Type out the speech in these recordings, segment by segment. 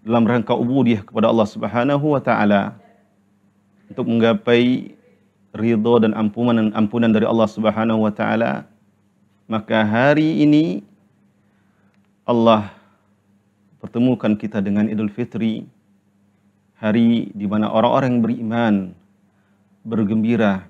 dalam rangka ubudiyah kepada Allah Subhanahu wa taala untuk menggapai ridho dan ampunan dan ampunan dari Allah Subhanahu wa taala maka hari ini Allah pertemukan kita dengan Idul Fitri hari di mana orang-orang yang beriman bergembira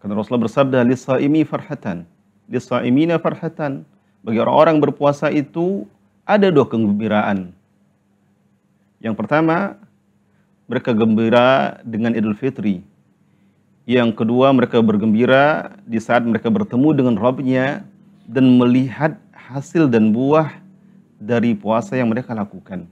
karena Rasulullah bersabda lisaimi farhatan lisaimina farhatan bagi orang-orang berpuasa itu ada dua kegembiraan yang pertama, mereka gembira dengan Idul Fitri. Yang kedua, mereka bergembira di saat mereka bertemu dengan Robnya dan melihat hasil dan buah dari puasa yang mereka lakukan.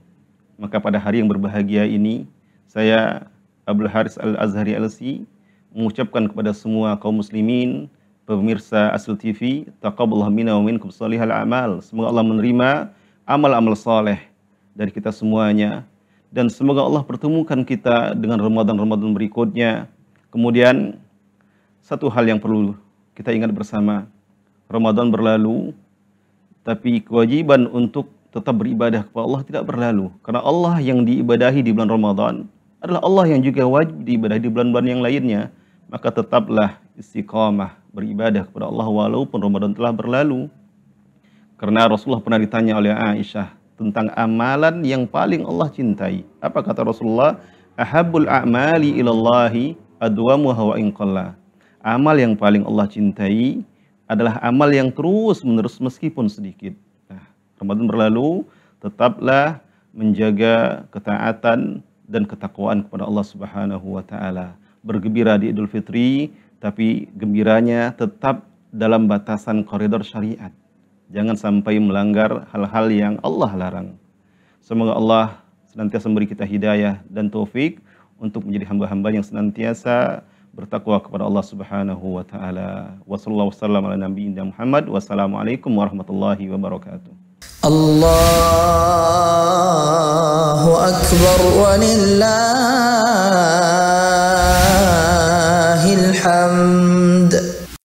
Maka pada hari yang berbahagia ini, saya Abdul Haris Al-Azhari Al-Si mengucapkan kepada semua kaum muslimin, pemirsa Asul TV, taqabullah minna wa minkum amal. Semoga Allah menerima amal-amal soleh dari kita semuanya dan semoga Allah pertemukan kita dengan Ramadan-Ramadan berikutnya. Kemudian satu hal yang perlu kita ingat bersama, Ramadan berlalu tapi kewajiban untuk tetap beribadah kepada Allah tidak berlalu karena Allah yang diibadahi di bulan Ramadan adalah Allah yang juga wajib diibadahi di bulan-bulan yang lainnya, maka tetaplah istiqamah beribadah kepada Allah walaupun Ramadan telah berlalu. Karena Rasulullah pernah ditanya oleh Aisyah, tentang amalan yang paling Allah cintai. Apa kata Rasulullah? Ahabbul a'mali ilallahi adwamuha wa inqalla. Amal yang paling Allah cintai adalah amal yang terus menerus meskipun sedikit. Nah, Ramadan berlalu, tetaplah menjaga ketaatan dan ketakwaan kepada Allah Subhanahu wa taala. Bergembira di Idul Fitri, tapi gembiranya tetap dalam batasan koridor syariat. Jangan sampai melanggar hal-hal yang Allah larang. Semoga Allah senantiasa memberi kita hidayah dan taufik untuk menjadi hamba-hamba yang senantiasa bertakwa kepada Allah Subhanahu wa taala. Wassallallahu wasallam ala nabiyina Muhammad. Wassalamualaikum warahmatullahi wabarakatuh. Allahu akbar wa